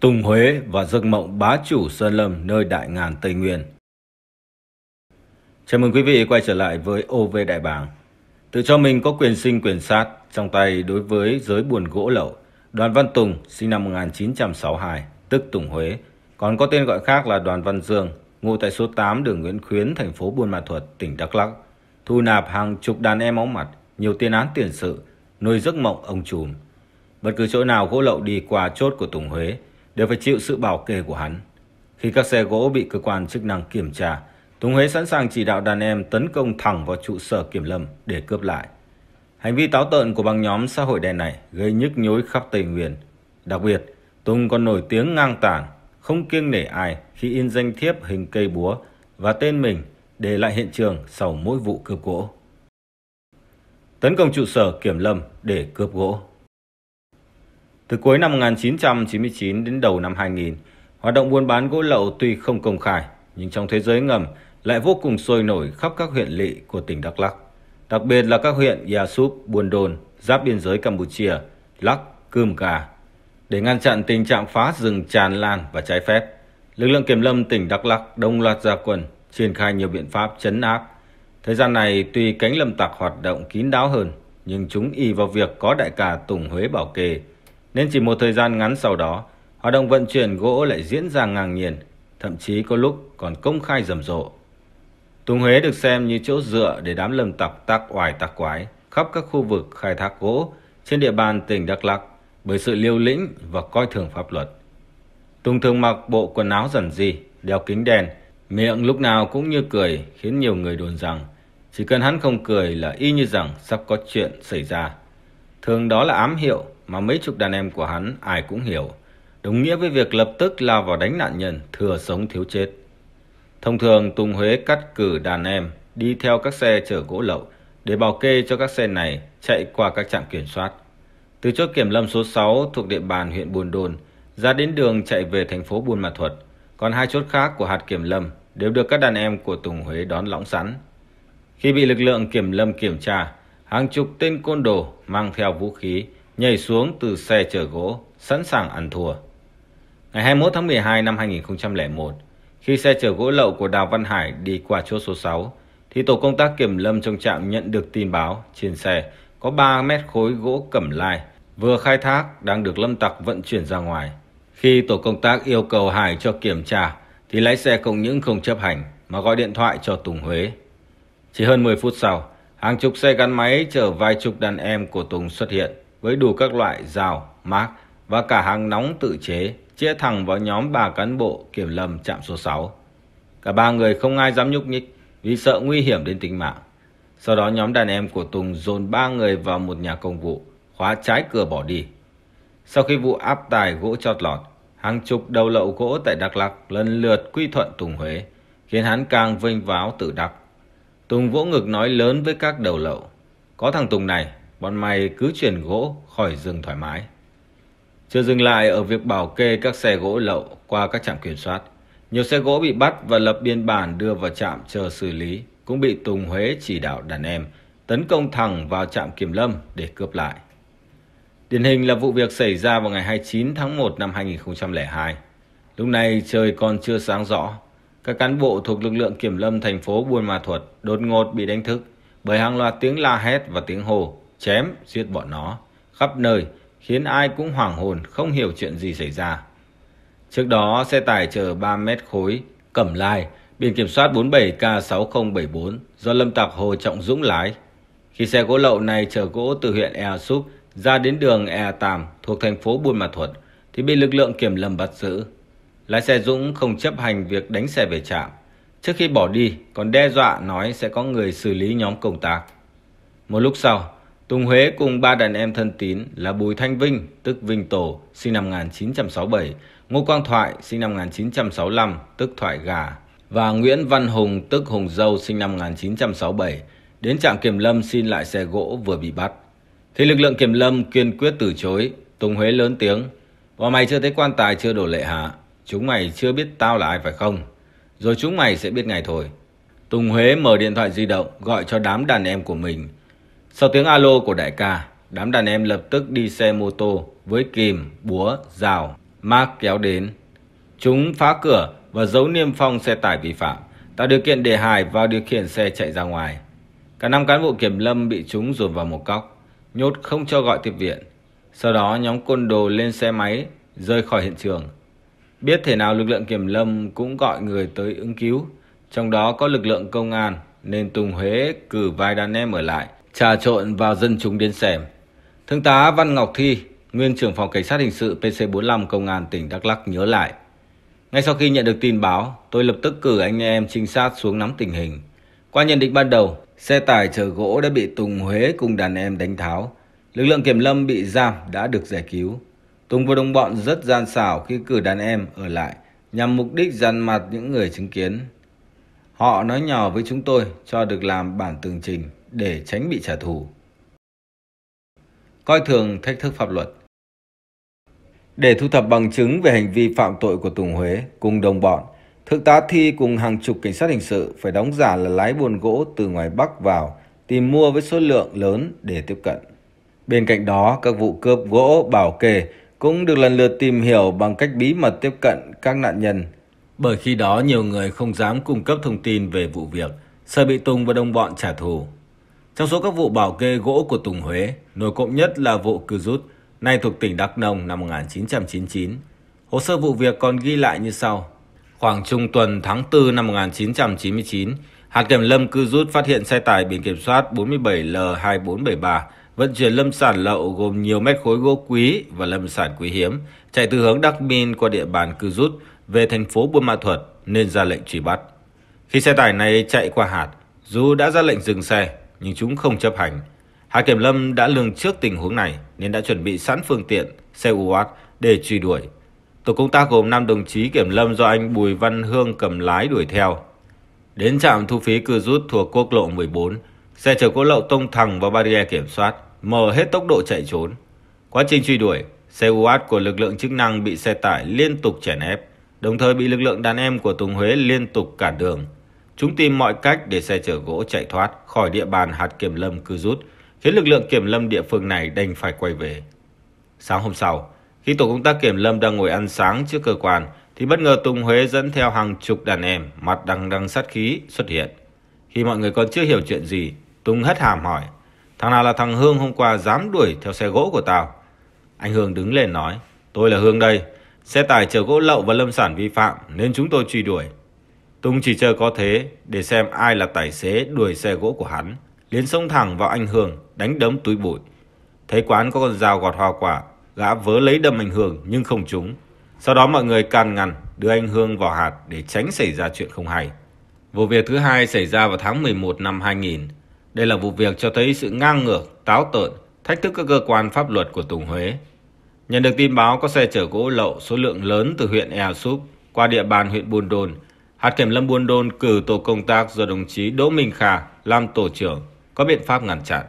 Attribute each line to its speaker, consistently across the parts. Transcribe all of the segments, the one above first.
Speaker 1: Tùng Huế và giấc mộng bá chủ Sơn Lâm nơi đại ngàn Tây Nguyên. Chào mừng quý vị quay trở lại với OV Đại Bàng. Tự cho mình có quyền sinh quyền sát trong tay đối với giới buồn gỗ lậu, Đoàn Văn Tùng sinh năm 1962, tức Tùng Huế, còn có tên gọi khác là Đoàn Văn Dương, ngụ tại số 8 đường Nguyễn Khuyến, thành phố Buôn Ma Thuột, tỉnh Đắk Lắk, thu nạp hàng chục đàn em máu mặt, nhiều tiền án tiền sự, nuôi giấc mộng ông trùm. Bất cứ chỗ nào gỗ lậu đi qua chốt của Tùng Huế, đều phải chịu sự bảo kê của hắn. Khi các xe gỗ bị cơ quan chức năng kiểm tra, Tùng Huế sẵn sàng chỉ đạo đàn em tấn công thẳng vào trụ sở kiểm lâm để cướp lại. Hành vi táo tợn của băng nhóm xã hội đen này gây nhức nhối khắp Tây Nguyên. Đặc biệt, Tùng còn nổi tiếng ngang tàng, không kiêng nể ai khi in danh thiếp hình cây búa và tên mình để lại hiện trường sau mỗi vụ cướp gỗ. Tấn công trụ sở kiểm lâm để cướp gỗ. Từ cuối năm 1999 đến đầu năm 2000, hoạt động buôn bán gỗ lậu tuy không công khai, nhưng trong thế giới ngầm lại vô cùng sôi nổi khắp các huyện lỵ của tỉnh Đắk Lắk, đặc biệt là các huyện Yà Súp, Buôn Đôn, giáp biên giới Campuchia, Lắc, Cơm Cà. Để ngăn chặn tình trạng phá rừng tràn lan và trái phép, lực lượng kiểm lâm tỉnh Đắk Lắk đồng loạt ra quân, triển khai nhiều biện pháp chấn áp. Thời gian này tuy cánh lâm tặc hoạt động kín đáo hơn, nhưng chúng y vào việc có đại ca Tùng Huế bảo kê nên chỉ một thời gian ngắn sau đó, hoạt động vận chuyển gỗ lại diễn ra ngang nhiên, thậm chí có lúc còn công khai rầm rộ. Tùng Huế được xem như chỗ dựa để đám lâm tặc tác oải tác quái khắp các khu vực khai thác gỗ trên địa bàn tỉnh Đắk Lắk bởi sự liều lĩnh và coi thường pháp luật. Tùng thường mặc bộ quần áo rằn rì, đeo kính đen, miệng lúc nào cũng như cười khiến nhiều người đồn rằng chỉ cần hắn không cười là y như rằng sắp có chuyện xảy ra. Thường đó là ám hiệu mà mấy chục đàn em của hắn ai cũng hiểu, đồng nghĩa với việc lập tức lao vào đánh nạn nhân thừa sống thiếu chết. Thông thường Tùng Huế cắt cử đàn em đi theo các xe chở gỗ lậu để bảo kê cho các xe này chạy qua các trạm kiểm soát. Từ chốt kiểm lâm số 6 thuộc địa bàn huyện Buôn Đôn ra đến đường chạy về thành phố Buôn Ma Thuột, còn hai chốt khác của hạt kiểm lâm đều được các đàn em của Tùng Huế đón lõng sẵn. Khi bị lực lượng kiểm lâm kiểm tra, hàng chục tên côn đồ mang theo vũ khí nhảy xuống từ xe chở gỗ, sẵn sàng ăn thua. Ngày 21 tháng 12 năm 2001, khi xe chở gỗ lậu của Đào Văn Hải đi qua chốt số 6, thì tổ công tác kiểm lâm trong trạm nhận được tin báo trên xe có 3 mét khối gỗ cẩm lai vừa khai thác đang được lâm tặc vận chuyển ra ngoài. Khi tổ công tác yêu cầu Hải cho kiểm tra, thì lái xe không những không chấp hành mà gọi điện thoại cho Tùng Huế. Chỉ hơn 10 phút sau, hàng chục xe gắn máy chở vài chục đàn em của Tùng xuất hiện – với đủ các loại rào, mác và cả hàng nóng tự chế chĩa thẳng vào nhóm bà cán bộ kiểm lâm trạm số 6. Cả ba người không ai dám nhúc nhích vì sợ nguy hiểm đến tính mạng. Sau đó nhóm đàn em của Tùng dồn ba người vào một nhà công vụ, khóa trái cửa bỏ đi. Sau khi vụ áp tài gỗ chót lọt, hàng chục đầu lậu gỗ tại Đắk Lắk lần lượt quy thuận Tùng Huế, khiến hắn càng vinh váo tự đắc. Tùng vỗ ngực nói lớn với các đầu lậu. Có thằng Tùng này, bọn mày cứ chuyển gỗ khỏi rừng thoải mái. Chưa dừng lại ở việc bảo kê các xe gỗ lậu qua các trạm kiểm soát, nhiều xe gỗ bị bắt và lập biên bản đưa vào trạm chờ xử lý, cũng bị Tùng Huế chỉ đạo đàn em tấn công thẳng vào trạm kiểm lâm để cướp lại. Điển hình là vụ việc xảy ra vào ngày 29 tháng 1 năm 2002. Lúc này trời còn chưa sáng rõ, các cán bộ thuộc lực lượng kiểm lâm thành phố Buôn Ma Thuột đột ngột bị đánh thức bởi hàng loạt tiếng la hét và tiếng hô chém, giết bọn nó, khắp nơi, khiến ai cũng hoàng hồn không hiểu chuyện gì xảy ra. Trước đó, xe tải chở 3 mét khối, cẩm lai, biển kiểm soát 47K6074 do Lâm Tạc Hồ Trọng Dũng lái. Khi xe gỗ lậu này chở gỗ từ huyện Ea Súp ra đến đường Ea Tàm thuộc thành phố Buôn Ma thuật thì bị lực lượng kiểm lâm bắt giữ. Lái xe Dũng không chấp hành việc đánh xe về trạm. Trước khi bỏ đi còn đe dọa nói sẽ có người xử lý nhóm công tác. Một lúc sau, Tùng Huế cùng ba đàn em thân tín là Bùi Thanh Vinh, tức Vinh Tổ, sinh năm 1967, Ngô Quang Thoại, sinh năm 1965, tức Thoại Gà, và Nguyễn Văn Hùng, tức Hùng Dâu, sinh năm 1967, đến trạm kiểm lâm xin lại xe gỗ vừa bị bắt. Thì lực lượng kiểm lâm kiên quyết từ chối, Tùng Huế lớn tiếng, Bọn mày chưa thấy quan tài chưa đổ lệ hả? Chúng mày chưa biết tao là ai phải không? Rồi chúng mày sẽ biết ngày thôi. Tùng Huế mở điện thoại di động gọi cho đám đàn em của mình, sau tiếng alo của đại ca, đám đàn em lập tức đi xe mô tô với kìm, búa, rào, Mark kéo đến. Chúng phá cửa và giấu niêm phong xe tải vi phạm, tạo điều kiện để Hải vào điều khiển xe chạy ra ngoài. Cả năm cán bộ kiểm lâm bị chúng dồn vào một góc, nhốt không cho gọi tiếp viện. Sau đó nhóm côn đồ lên xe máy, rời khỏi hiện trường. Biết thể nào lực lượng kiểm lâm cũng gọi người tới ứng cứu, trong đó có lực lượng công an nên Tùng Huế cử vài đàn em ở lại trà trộn vào dân chúng đến xem. Thượng tá Văn Ngọc Thi, nguyên trưởng phòng cảnh sát hình sự PC45 Công an tỉnh Đắk Lắc nhớ lại. Ngay sau khi nhận được tin báo, tôi lập tức cử anh em trinh sát xuống nắm tình hình. Qua nhận định ban đầu, xe tải chở gỗ đã bị Tùng Huế cùng đàn em đánh tháo. Lực lượng kiểm lâm bị giam đã được giải cứu. Tùng và đồng bọn rất gian xảo khi cử đàn em ở lại nhằm mục đích dằn mặt những người chứng kiến. Họ nói nhỏ với chúng tôi cho được làm bản tường trình để tránh bị trả thù. Coi thường thách thức pháp luật Để thu thập bằng chứng về hành vi phạm tội của Tùng Huế cùng đồng bọn, Thượng tá Thi cùng hàng chục cảnh sát hình sự phải đóng giả là lái buôn gỗ từ ngoài Bắc vào tìm mua với số lượng lớn để tiếp cận. Bên cạnh đó, các vụ cướp gỗ bảo kê cũng được lần lượt tìm hiểu bằng cách bí mật tiếp cận các nạn nhân. Bởi khi đó nhiều người không dám cung cấp thông tin về vụ việc, sợ bị Tùng và đồng bọn trả thù. Trong số các vụ bảo kê gỗ của Tùng Huế, nổi cộng nhất là vụ Cư Rút, nay thuộc tỉnh Đắk Nông năm 1999. Hồ sơ vụ việc còn ghi lại như sau. Khoảng trung tuần tháng 4 năm 1999, hạt kiểm lâm Cư Rút phát hiện xe tải biển kiểm soát 47L2473 vận chuyển lâm sản lậu gồm nhiều mét khối gỗ quý và lâm sản quý hiếm, chạy từ hướng Đắk Min qua địa bàn Cư Rút về thành phố Buôn Ma Thuột nên ra lệnh truy bắt. Khi xe tải này chạy qua hạt, Du đã ra lệnh dừng xe nhưng chúng không chấp hành. Hà Kiểm Lâm đã lường trước tình huống này nên đã chuẩn bị sẵn phương tiện, xe UAT để truy đuổi. Tổ công tác gồm 5 đồng chí Kiểm Lâm do anh Bùi Văn Hương cầm lái đuổi theo. Đến trạm thu phí cư rút thuộc quốc lộ 14, xe chở gỗ lậu tông thẳng vào barrier kiểm soát, mở hết tốc độ chạy trốn. Quá trình truy đuổi, xe UAT của lực lượng chức năng bị xe tải liên tục chèn ép, đồng thời bị lực lượng đàn em của Tùng Huế liên tục cản đường. Chúng tìm mọi cách để xe chở gỗ chạy thoát khỏi địa bàn hạt kiểm lâm cư rút, khiến lực lượng kiểm lâm địa phương này đành phải quay về. Sáng hôm sau, khi tổ công tác kiểm lâm đang ngồi ăn sáng trước cơ quan, thì bất ngờ Tùng Huế dẫn theo hàng chục đàn em mặt đằng đằng sát khí xuất hiện. Khi mọi người còn chưa hiểu chuyện gì, Tùng hất hàm hỏi, thằng nào là thằng Hương hôm qua dám đuổi theo xe gỗ của tao? Anh Hương đứng lên nói, tôi là Hương đây, xe tải chở gỗ lậu và lâm sản vi phạm nên chúng tôi truy đuổi. Tùng chỉ chờ có thế để xem ai là tài xế đuổi xe gỗ của hắn. Liến xông thẳng vào anh Hường, đánh đấm túi bụi. Thấy quán có con dao gọt hoa quả, gã vớ lấy đâm anh Hường nhưng không trúng. Sau đó mọi người can ngăn, đưa anh Hương vào hạt để tránh xảy ra chuyện không hay. Vụ việc thứ hai xảy ra vào tháng 11 năm 2000. Đây là vụ việc cho thấy sự ngang ngược, táo tợn, thách thức các cơ quan pháp luật của Tùng Huế. Nhận được tin báo có xe chở gỗ lậu số lượng lớn từ huyện Ea Súp qua địa bàn huyện Buôn Đôn Hạt kiểm lâm Buôn Đôn cử tổ công tác do đồng chí Đỗ Minh Kha làm tổ trưởng có biện pháp ngăn chặn.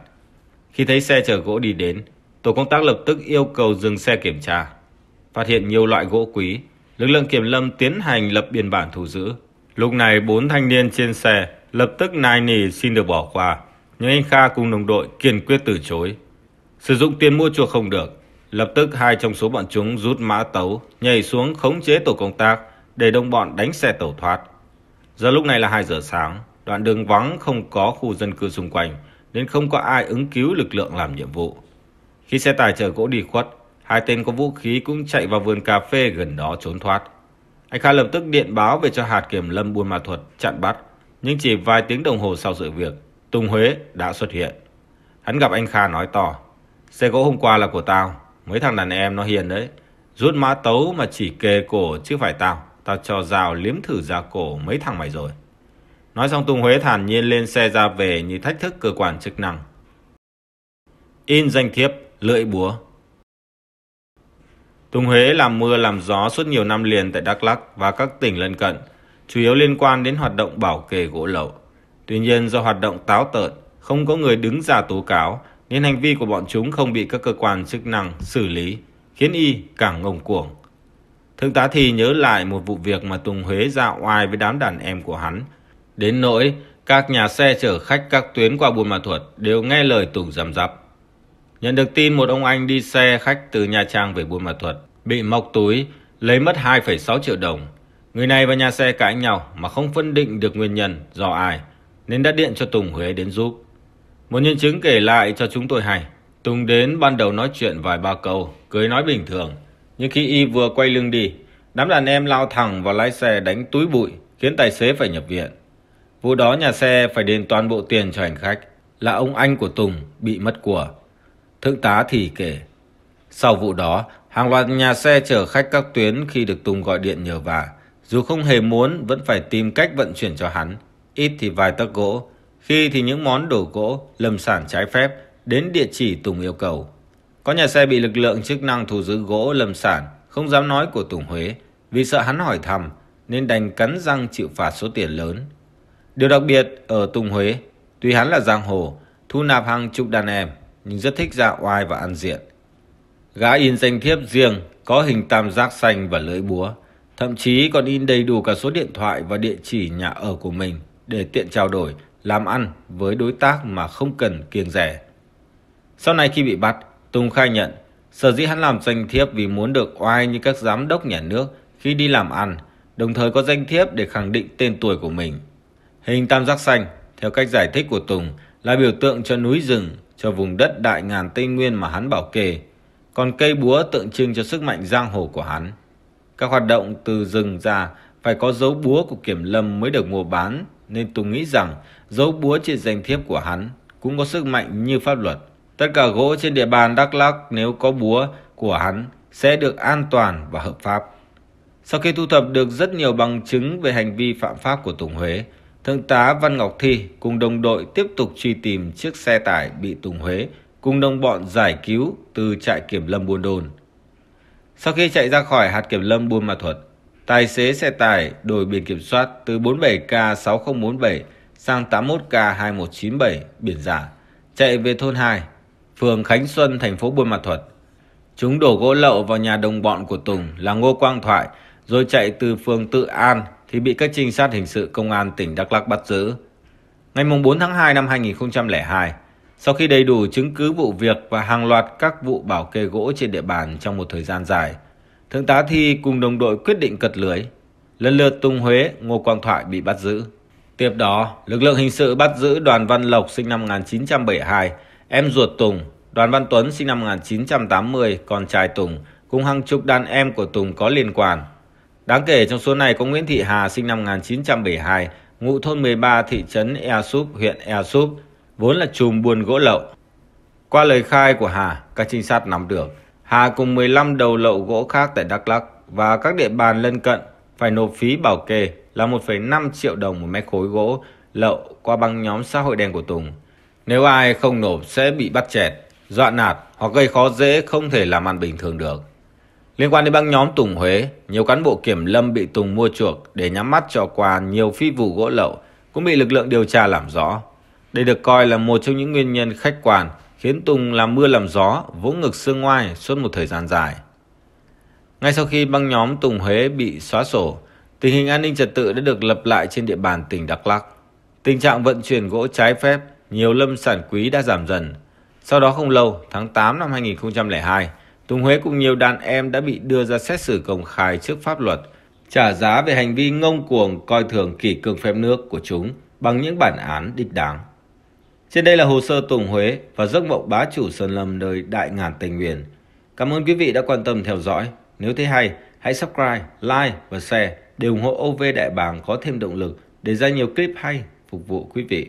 Speaker 1: Khi thấy xe chở gỗ đi đến, tổ công tác lập tức yêu cầu dừng xe kiểm tra. Phát hiện nhiều loại gỗ quý, lực lượng kiểm lâm tiến hành lập biên bản thu giữ. Lúc này bốn thanh niên trên xe lập tức nài nỉ xin được bỏ qua, nhưng anh Kha cùng đồng đội kiên quyết từ chối. Sử dụng tiền mua chuộc không được, lập tức hai trong số bọn chúng rút mã tấu, nhảy xuống khống chế tổ công tác để đồng bọn đánh xe tẩu thoát. Giờ lúc này là 2 giờ sáng, đoạn đường vắng không có khu dân cư xung quanh nên không có ai ứng cứu lực lượng làm nhiệm vụ. Khi xe tải chở gỗ đi khuất, hai tên có vũ khí cũng chạy vào vườn cà phê gần đó trốn thoát. Anh Kha lập tức điện báo về cho hạt kiểm lâm Buôn Ma Thuật chặn bắt, nhưng chỉ vài tiếng đồng hồ sau sự việc, Tùng Huế đã xuất hiện. Hắn gặp anh Kha nói to, xe gỗ hôm qua là của tao, mấy thằng đàn em nó hiền đấy, rút mã tấu mà chỉ kề cổ chứ phải tao. Tao cho rào liếm thử ra cổ mấy thằng mày rồi Nói xong Tùng Huế thản nhiên lên xe ra về như thách thức cơ quan chức năng In danh thiếp lưỡi búa Tùng Huế làm mưa làm gió suốt nhiều năm liền tại Đắk Lắk và các tỉnh lân cận, chủ yếu liên quan đến hoạt động bảo kê gỗ lậu. Tuy nhiên do hoạt động táo tợn, không có người đứng ra tố cáo, nên hành vi của bọn chúng không bị các cơ quan chức năng xử lý, khiến y càng ngông cuồng. Thương tá Thì nhớ lại một vụ việc mà Tùng Huế dạo oai với đám đàn em của hắn. Đến nỗi, các nhà xe chở khách các tuyến qua Buôn Ma Thuột đều nghe lời Tùng dầm dập. Nhận được tin một ông anh đi xe khách từ Nha Trang về Buôn Ma Thuột bị móc túi, lấy mất 2,6 triệu đồng. Người này và nhà xe cãi nhau mà không phân định được nguyên nhân do ai, nên đã điện cho Tùng Huế đến giúp. Một nhân chứng kể lại cho chúng tôi hay, Tùng đến ban đầu nói chuyện vài ba câu, cười nói bình thường – nhưng khi y vừa quay lưng đi, đám đàn em lao thẳng vào lái xe đánh túi bụi, khiến tài xế phải nhập viện. Vụ đó nhà xe phải đền toàn bộ tiền cho hành khách, là ông anh của Tùng bị mất của. Thượng tá thì kể, sau vụ đó, hàng loạt nhà xe chở khách các tuyến khi được Tùng gọi điện nhờ vả, dù không hề muốn vẫn phải tìm cách vận chuyển cho hắn, ít thì vài tấc gỗ, khi thì những món đồ gỗ, lâm sản trái phép đến địa chỉ Tùng yêu cầu. Có nhà xe bị lực lượng chức năng thu giữ gỗ lâm sản, không dám nói của Tùng Huế, vì sợ hắn hỏi thăm nên đành cắn răng chịu phạt số tiền lớn. Điều đặc biệt ở Tùng Huế, tuy hắn là giang hồ, thu nạp hàng chục đàn em, nhưng rất thích ra oai và ăn diện. Gã in danh thiếp riêng có hình tam giác xanh và lưỡi búa, thậm chí còn in đầy đủ cả số điện thoại và địa chỉ nhà ở của mình để tiện trao đổi, làm ăn với đối tác mà không cần kiêng rẻ. Sau này khi bị bắt, Tùng khai nhận, sở dĩ hắn làm danh thiếp vì muốn được oai như các giám đốc nhà nước khi đi làm ăn, đồng thời có danh thiếp để khẳng định tên tuổi của mình. Hình tam giác xanh, theo cách giải thích của Tùng, là biểu tượng cho núi rừng, cho vùng đất đại ngàn Tây Nguyên mà hắn bảo kê. Còn cây búa tượng trưng cho sức mạnh giang hồ của hắn. Các hoạt động từ rừng ra phải có dấu búa của kiểm lâm mới được mua bán, nên Tùng nghĩ rằng dấu búa trên danh thiếp của hắn cũng có sức mạnh như pháp luật. Tất cả gỗ trên địa bàn Đắk Lắk nếu có búa của hắn sẽ được an toàn và hợp pháp. Sau khi thu thập được rất nhiều bằng chứng về hành vi phạm pháp của Tùng Huế, Thượng tá Văn Ngọc Thi cùng đồng đội tiếp tục truy tìm chiếc xe tải bị Tùng Huế cùng đồng bọn giải cứu từ trại kiểm lâm Buôn Đôn. Sau khi chạy ra khỏi hạt kiểm lâm Buôn Ma Thuật, tài xế xe tải đổi biển kiểm soát từ 47K6047 sang 81K2197 biển giả, chạy về thôn 2 phường Khánh Xuân, thành phố Buôn Ma Thuật. Chúng đổ gỗ lậu vào nhà đồng bọn của Tùng là Ngô Quang Thoại, rồi chạy từ phường Tự An thì bị các trinh sát hình sự công an tỉnh Đắk Lắk bắt giữ. Ngày 4 tháng 2 năm 2002, sau khi đầy đủ chứng cứ vụ việc và hàng loạt các vụ bảo kê gỗ trên địa bàn trong một thời gian dài, Thượng tá Thi cùng đồng đội quyết định cật lưới. Lần lượt Tùng Huế, Ngô Quang Thoại bị bắt giữ. Tiếp đó, lực lượng hình sự bắt giữ Đoàn Văn Lộc sinh năm 1972 Em ruột Tùng, Đoàn Văn Tuấn sinh năm 1980, con trai Tùng, cùng hàng chục đàn em của Tùng có liên quan. Đáng kể trong số này có Nguyễn Thị Hà sinh năm 1972, ngụ thôn 13 thị trấn Ea Súp, huyện Ea Súp, vốn là chùm buôn gỗ lậu. Qua lời khai của Hà, các trinh sát nắm được, Hà cùng 15 đầu lậu gỗ khác tại Đắk Lắk và các địa bàn lân cận phải nộp phí bảo kê là 1,5 triệu đồng một mét khối gỗ lậu qua băng nhóm xã hội đen của Tùng. Nếu ai không nộp sẽ bị bắt chẹt, dọa nạt hoặc gây khó dễ không thể làm ăn bình thường được. Liên quan đến băng nhóm Tùng Huế, nhiều cán bộ kiểm lâm bị Tùng mua chuộc để nhắm mắt cho qua nhiều phi vụ gỗ lậu cũng bị lực lượng điều tra làm rõ. Đây được coi là một trong những nguyên nhân khách quan khiến Tùng làm mưa làm gió, vỗ ngực xương ngoài suốt một thời gian dài. Ngay sau khi băng nhóm Tùng Huế bị xóa sổ, tình hình an ninh trật tự đã được lập lại trên địa bàn tỉnh Đắk Lắk. Tình trạng vận chuyển gỗ trái phép nhiều lâm sản quý đã giảm dần. Sau đó không lâu, tháng 8 năm 2002, Tùng Huế cùng nhiều đàn em đã bị đưa ra xét xử công khai trước pháp luật, trả giá về hành vi ngông cuồng coi thường kỷ cương phép nước của chúng bằng những bản án đích đáng. Trên đây là hồ sơ Tùng Huế và giấc mộng bá chủ Sơn Lâm nơi đại ngàn Tây Nguyên. Cảm ơn quý vị đã quan tâm theo dõi. Nếu thấy hay, hãy subscribe, like và share để ủng hộ OV Đại Bàng có thêm động lực để ra nhiều clip hay phục vụ quý vị.